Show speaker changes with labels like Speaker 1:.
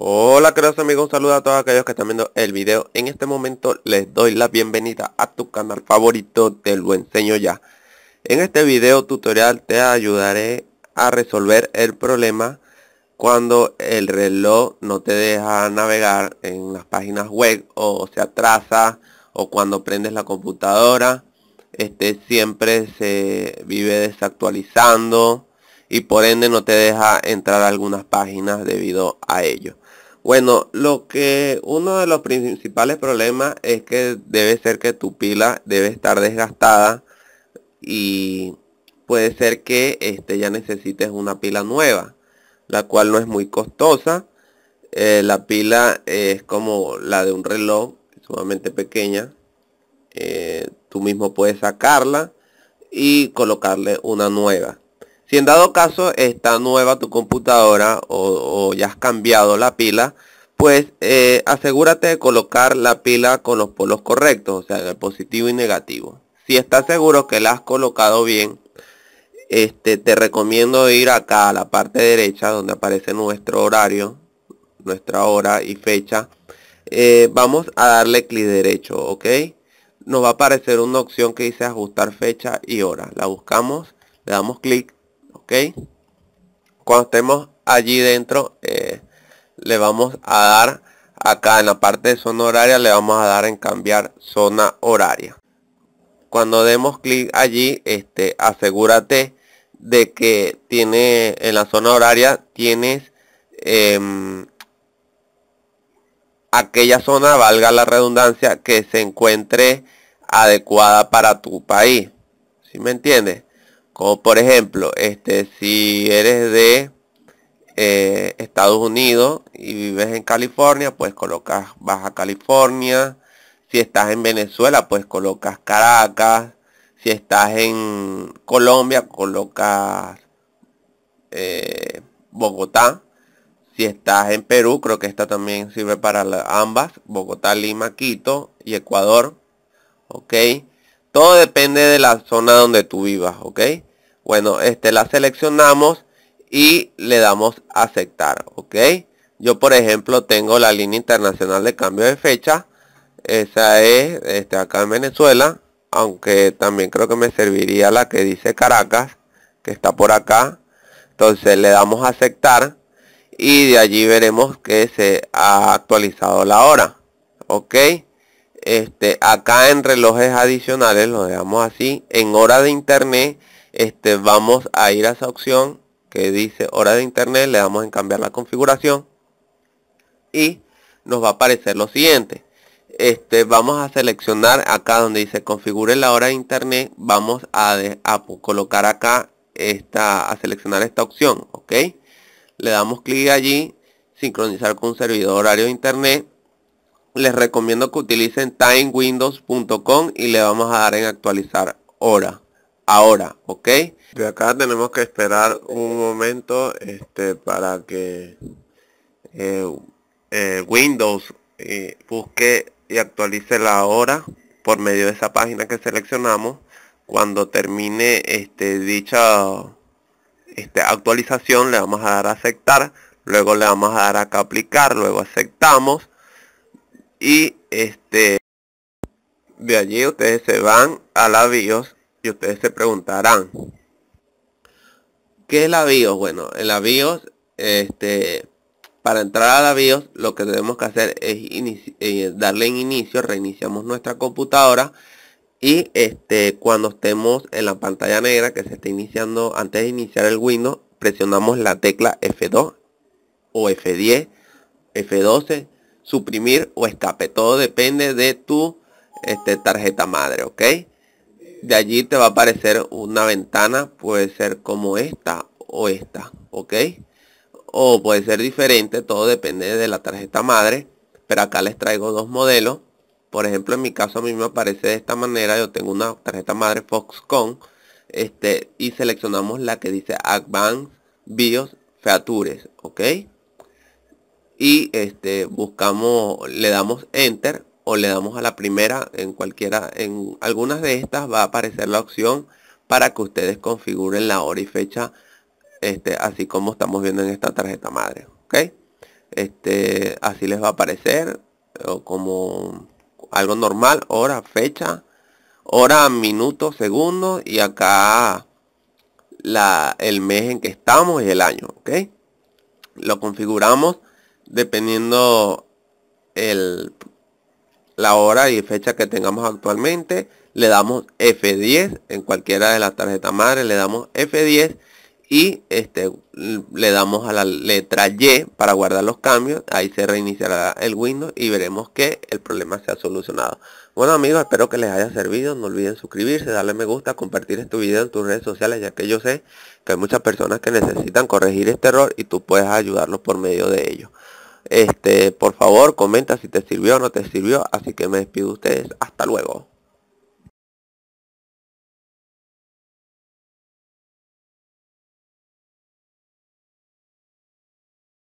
Speaker 1: Hola queridos amigos, un saludo a todos aquellos que están viendo el video En este momento les doy la bienvenida a tu canal favorito te lo enseño ya En este video tutorial te ayudaré a resolver el problema Cuando el reloj no te deja navegar en las páginas web o se atrasa O cuando prendes la computadora este siempre se vive desactualizando y por ende no te deja entrar a algunas páginas debido a ello. Bueno, lo que uno de los principales problemas es que debe ser que tu pila debe estar desgastada y puede ser que este, ya necesites una pila nueva, la cual no es muy costosa. Eh, la pila es como la de un reloj, sumamente pequeña. Eh, tú mismo puedes sacarla y colocarle una nueva. Si en dado caso está nueva tu computadora o, ya has cambiado la pila, pues eh, asegúrate de colocar la pila con los polos correctos, o sea, el positivo y negativo. Si estás seguro que la has colocado bien, este, te recomiendo ir acá a la parte derecha donde aparece nuestro horario, nuestra hora y fecha. Eh, vamos a darle clic derecho, ¿ok? Nos va a aparecer una opción que dice ajustar fecha y hora. La buscamos, le damos clic ¿ok? Cuando estemos allí dentro, eh, le vamos a dar acá en la parte de zona horaria, le vamos a dar en cambiar zona horaria. Cuando demos clic allí, este, asegúrate de que tiene en la zona horaria tienes em, aquella zona, valga la redundancia, que se encuentre adecuada para tu país. ¿Sí me entiendes? Como por ejemplo, este, si eres de eh, Estados Unidos y vives en California, pues colocas Baja California. Si estás en Venezuela, pues colocas Caracas. Si estás en Colombia, colocas eh, Bogotá. Si estás en Perú, creo que esta también sirve para ambas. Bogotá, Lima, Quito y Ecuador. ¿Ok? Todo depende de la zona donde tú vivas. ¿Ok? Bueno, este, la seleccionamos y le damos aceptar, ¿ok? Yo, por ejemplo, tengo la línea internacional de cambio de fecha. Esa es este, acá en Venezuela, aunque también creo que me serviría la que dice Caracas, que está por acá. Entonces le damos a aceptar y de allí veremos que se ha actualizado la hora. Ok, este acá en relojes adicionales lo dejamos así. En hora de internet este, vamos a ir a esa opción que dice hora de internet, le damos en cambiar la configuración y nos va a aparecer lo siguiente. Este, vamos a seleccionar acá donde dice configure la hora de internet, vamos a, colocar acá esta, a seleccionar esta opción, ok. Le damos clic allí, sincronizar con servidor horario de internet. Les recomiendo que utilicen timewindows.com y le vamos a dar en actualizar hora ahora, ¿ok? De acá tenemos que esperar un momento este, para que eh, eh, Windows eh, busque y actualice la hora por medio de esa página que seleccionamos. Cuando termine este, dicha este, actualización le vamos a dar a aceptar, luego le vamos a dar a aplicar, luego aceptamos y este de allí ustedes se van a la BIOS y ustedes se preguntarán, ¿qué es la BIOS? Bueno, en la BIOS, este, para entrar a la BIOS, lo que tenemos que hacer es eh, darle en inicio, reiniciamos nuestra computadora y este, cuando estemos en la pantalla negra que se está iniciando, antes de iniciar el Windows, presionamos la tecla F2 o F10, F12, suprimir o escape. Todo depende de tu este, tarjeta madre, ¿ok? de allí te va a aparecer una ventana, puede ser como esta o esta, ¿ok? O puede ser diferente, todo depende de la tarjeta madre, pero acá les traigo dos modelos. Por ejemplo, en mi caso a mí me aparece de esta manera, yo tengo una tarjeta madre Foxconn, este, y seleccionamos la que dice Advanced BIOS Features, ¿ok? Y este, buscamos, le damos Enter o le damos a la primera, en cualquiera, en algunas de estas va a aparecer la opción para que ustedes configuren la hora y fecha, este, así como estamos viendo en esta tarjeta madre, ¿ok? Este, así les va a aparecer, como algo normal, hora, fecha, hora, minutos, segundos, y acá la, el mes en que estamos y el año, ¿ok? Lo configuramos dependiendo el la hora y fecha que tengamos actualmente, le damos F10 en cualquiera de las tarjetas madre le damos F10 y este, le damos a la letra Y para guardar los cambios, ahí se reiniciará el Windows y veremos que el problema se ha solucionado. Bueno amigos, espero que les haya servido, no olviden suscribirse, darle me gusta, compartir este video en tus redes sociales, ya que yo sé que hay muchas personas que necesitan corregir este error y tú puedes ayudarlos por medio de ello. Este, por favor, comenta si te sirvió o no te sirvió. Así que me despido de ustedes. Hasta luego.